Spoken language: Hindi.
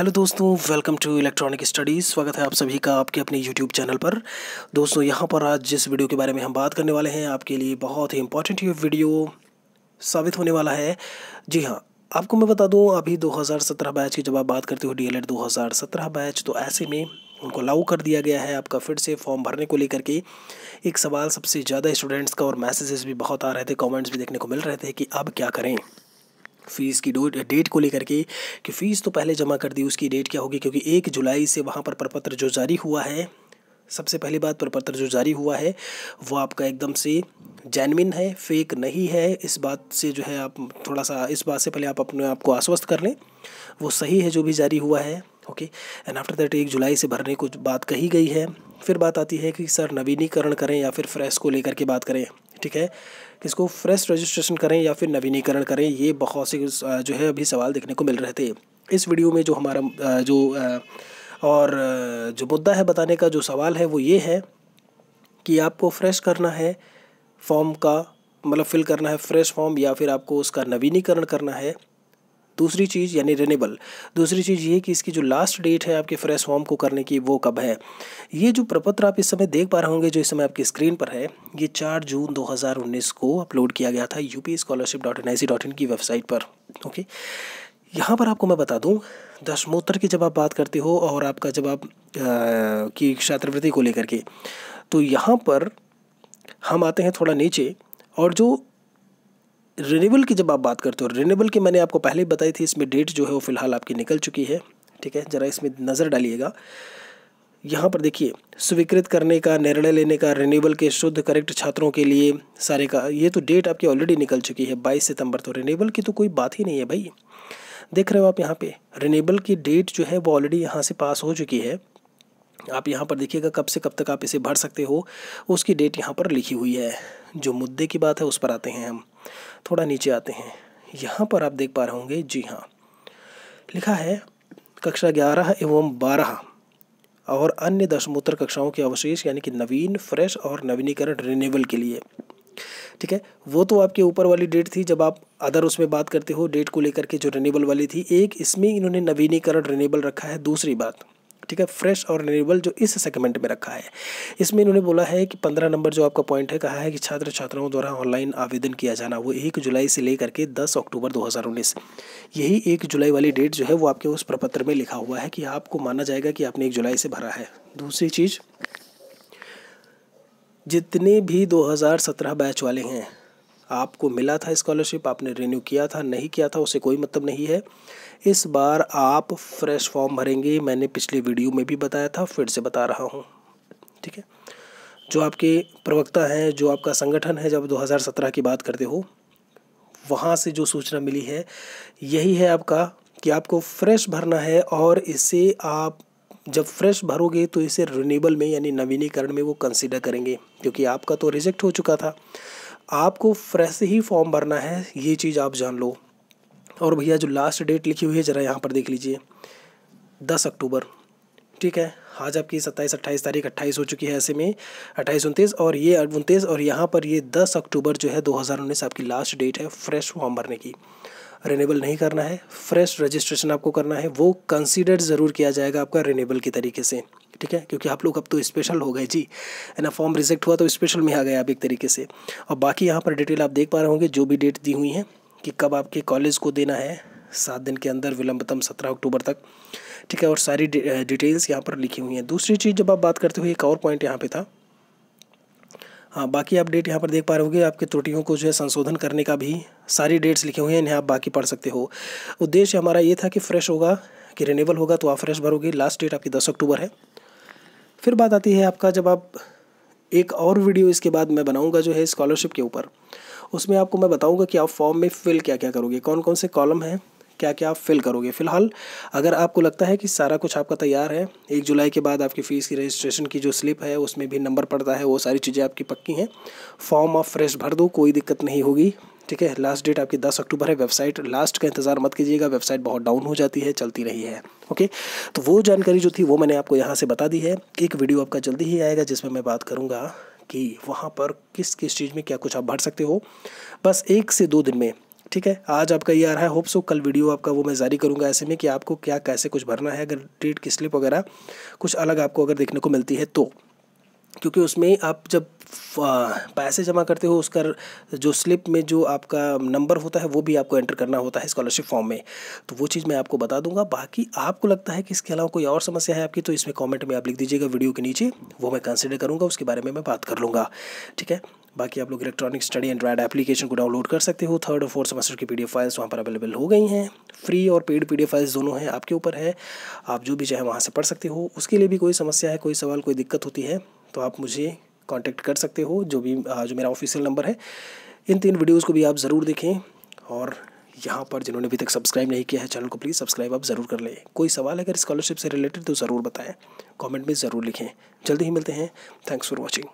हेलो दोस्तों वेलकम टू इलेक्ट्रॉनिक स्टडीज़ स्वागत है आप सभी का आपके अपने यूट्यूब चैनल पर दोस्तों यहाँ पर आज जिस वीडियो के बारे में हम बात करने वाले हैं आपके लिए बहुत ही इंपॉर्टेंट ये वीडियो साबित होने वाला है जी हाँ आपको मैं बता दूँ अभी 2017 बैच की जब आप बात करते हो डी एल बैच तो ऐसे में उनको लागू कर दिया गया है आपका फिर से फॉर्म भरने को लेकर के एक सवाल सबसे ज़्यादा स्टूडेंट्स का और मैसेजेस भी बहुत आ रहे थे कॉमेंट्स भी देखने को मिल रहे थे कि अब क्या करें फ़ीस की डेट को लेकर के कि फ़ीस तो पहले जमा कर दी उसकी डेट क्या होगी क्योंकि एक जुलाई से वहाँ पर प्रपत्र जो जारी हुआ है सबसे पहली बात प्रपत्र जो जारी हुआ है वो आपका एकदम से जैनविन है फेक नहीं है इस बात से जो है आप थोड़ा सा इस बात से पहले आप अपने आप को आश्वस्त कर लें वो सही है जो भी जारी हुआ है ओके एंड आफ्टर दैट एक जुलाई से भरने को बात कही गई है फिर बात आती है कि सर नवीनीकरण करें या फिर फ्रेश को लेकर के बात करें ठीक है किसको फ्रेश रजिस्ट्रेशन करें या फिर नवीनीकरण करें ये बहुत से जो है अभी सवाल देखने को मिल रहे थे इस वीडियो में जो हमारा जो और जो मुद्दा है बताने का जो सवाल है वो ये है कि आपको फ्रेश करना है फॉर्म का मतलब फिल करना है फ्रेश फॉर्म या फिर आपको उसका नवीनीकरण करना है दूसरी चीज़ यानी रिनेबल दूसरी चीज़ ये कि इसकी जो लास्ट डेट है आपके फ्रेश फॉर्म को करने की वो कब है ये जो प्रपत्र आप इस समय देख पा रहे होंगे जो इस समय आपकी स्क्रीन पर है ये चार जून दो को अपलोड किया गया था U scholarship dot N I C dot in की वेबसाइट पर ओके यहाँ पर आपको मैं बता दूँ दशमोत्तर की जब आप बात करते हो और आपका जब आप की छात्रवृत्ति को लेकर के तो यहाँ पर हम आते हैं थोड़ा नीचे और जो रेनेबल की जब आप बात करते हो रेनेबल की मैंने आपको पहले ही बताई थी इसमें डेट जो है वो फ़िलहाल आपकी निकल चुकी है ठीक है ज़रा इसमें नज़र डालिएगा यहाँ पर देखिए स्वीकृत करने का निर्णय लेने का रिनीबल के शुद्ध करेक्ट छात्रों के लिए सारे का ये तो डेट आपकी ऑलरेडी निकल चुकी है बाईस सितंबर तो रिनीबल की तो कोई बात ही नहीं है भाई देख रहे हो आप यहाँ पे रिनीबल की डेट जो है वो ऑलरेडी यहाँ से पास हो चुकी है आप यहाँ पर देखिएगा कब से कब तक आप इसे भर सकते हो उसकी डेट यहाँ पर लिखी हुई है जो मुद्दे की बात है उस पर आते हैं हम थोड़ा नीचे आते हैं यहाँ पर आप देख पा रहे होंगे जी हाँ लिखा है कक्षा ग्यारह एवं बारह और अन्य दशमोत्तर कक्षाओं के अवशेष यानी कि नवीन फ्रेश और नवीनीकरण रिन्यूअल के लिए ठीक है वो तो आपके ऊपर वाली डेट थी जब आप अदर उसमें बात करते हो डेट को लेकर के जो रिनेबल वाली थी एक इसमें इन्होंने नवीनीकरण रिनेबल रखा है दूसरी बात ठीक है फ्रेश और रिन्यूएबल जो इस सेगमेंट में रखा है इसमें इन्होंने बोला है कि पंद्रह नंबर जो आपका पॉइंट है कहा है कि छात्र छात्राओं द्वारा ऑनलाइन आवेदन किया जाना वो एक जुलाई से लेकर के दस अक्टूबर दो यही एक जुलाई वाली डेट जो है वो आपके उस प्रपत्र में लिखा हुआ है कि आपको माना जाएगा कि आपने एक जुलाई से भरा है दूसरी चीज़ जितने भी 2017 बैच वाले हैं आपको मिला था स्कॉलरशिप आपने रिन्यू किया था नहीं किया था उसे कोई मतलब नहीं है इस बार आप फ्रेश फॉर्म भरेंगे मैंने पिछले वीडियो में भी बताया था फिर से बता रहा हूँ ठीक है जो आपके प्रवक्ता हैं जो आपका संगठन है जब 2017 की बात करते हो वहाँ से जो सूचना मिली है यही है आपका कि आपको फ्रेश भरना है और इसे आप जब फ्रेश भरोगे तो इसे रिन्यूबल में यानी नवीनीकरण में वो कंसिडर करेंगे क्योंकि आपका तो रिजेक्ट हो चुका था आपको फ्रेश ही फॉर्म भरना है ये चीज़ आप जान लो और भैया जो लास्ट डेट लिखी हुई है ज़रा यहाँ पर देख लीजिए दस अक्टूबर ठीक है आज आपकी सत्ताईस अट्ठाईस तारीख अट्ठाईस हो चुकी है ऐसे में अट्ठाईस उनतीस और ये उनतीस और यहाँ पर ये दस अक्टूबर जो है दो हज़ार उन्नीस आपकी लास्ट डेट है फ्रेश फॉर्म भरने की रिनेबल नहीं करना है फ्रेश रजिस्ट्रेशन आपको करना है वो कंसीडर ज़रूर किया जाएगा आपका रिनेबल के तरीके से ठीक है क्योंकि आप लोग अब तो स्पेशल हो गए जी है ना फॉर्म रिजेक्ट हुआ तो स्पेशल में आ गए आप एक तरीके से और बाकी यहाँ पर डिटेल आप देख पा रहे होंगे जो भी डेट दी हुई हैं कि कब आपके कॉलेज को देना है सात दिन के अंदर विलंबतम सत्रह अक्टूबर तक ठीक है और सारी डिटेल्स यहाँ पर लिखी हुई हैं दूसरी चीज़ जब आप बात करते हुए एक और पॉइंट यहाँ पे था हाँ बाकी आप डेट यहाँ पर देख पा रहे होंगे आपकी त्रुटियों को जो है संशोधन करने का भी सारी डेट्स लिखे हुए हैं इन्हें आप बाकी पढ़ सकते हो उद्देश्य हमारा ये था कि फ्रेश होगा कि रिनेबल होगा तो आप फ्रेश भरोगे लास्ट डेट आपकी दस अक्टूबर है फिर बात आती है आपका जब आप एक और वीडियो इसके बाद मैं बनाऊंगा जो है स्कॉलरशिप के ऊपर उसमें आपको मैं बताऊंगा कि आप फॉर्म में फ़िल क्या क्या करोगे कौन कौन से कॉलम हैं क्या क्या आप फिल करोगे फिलहाल अगर आपको लगता है कि सारा कुछ आपका तैयार है एक जुलाई के बाद आपकी फ़ीस की रजिस्ट्रेशन की जो स्लिप है उसमें भी नंबर पड़ता है वो सारी चीज़ें आपकी पक्की हैं फॉर्म आप फ्रेश भर दो कोई दिक्कत नहीं होगी ठीक है लास्ट डेट आपकी दस अक्टूबर है वेबसाइट लास्ट का इंतज़ार मत कीजिएगा वेबसाइट बहुत डाउन हो जाती है चलती रही है ओके तो वो जानकारी जो थी वो मैंने आपको यहाँ से बता दी है एक वीडियो आपका जल्दी ही आएगा जिसमें मैं बात करूँगा कि वहाँ पर किस किस चीज़ में क्या कुछ आप भर सकते हो बस एक से दो दिन में ठीक है आज आपका ये आ रहा है होप सो कल वीडियो आपका वो मैं जारी करूँगा ऐसे में कि आपको क्या कैसे कुछ भरना है अगर डेट की स्लिप वगैरह कुछ अलग आपको अगर देखने को मिलती है तो क्योंकि उसमें आप जब पैसे जमा करते हो उसका जो स्लिप में जो आपका नंबर होता है वो भी आपको एंटर करना होता है स्कॉलरशिप फॉर्म में तो वो चीज़ मैं आपको बता दूंगा बाकी आपको लगता है कि इसके अलावा कोई और समस्या है आपकी तो इसमें कमेंट में आप लिख दीजिएगा वीडियो के नीचे वो मैं कंसिडर करूँगा उसके बारे में मैं बात कर लूँगा ठीक है बाकी आप लोग इलेक्ट्रॉनिक स्टडी एंड्रॉइड एप्लीकेशन को डाउनलोड कर सकते हो थर्ड और फोर्थ सेमेस्टर की पी फाइल्स वहाँ पर अवेलेबल हो गई हैं फ्री और पेड पी फाइल्स दोनों हैं आपके ऊपर है आप जो भी चाहे वहाँ से पढ़ सकते हो उसके लिए भी कोई समस्या है कोई सवाल कोई दिक्कत होती है तो आप मुझे कॉन्टेक्ट कर सकते हो जो भी जो मेरा ऑफिशियल नंबर है इन तीन वीडियोज़ को भी आप ज़रूर देखें और यहाँ पर जिन्होंने अभी तक सब्सक्राइब नहीं किया है चैनल को प्लीज़ सब्सक्राइब आप ज़रूर कर लें कोई सवाल अगर स्कॉलरशिप से रिलेटेड तो ज़रूर बताएं कमेंट में ज़रूर लिखें जल्दी ही मिलते हैं थैंक्स फॉर वॉचिंग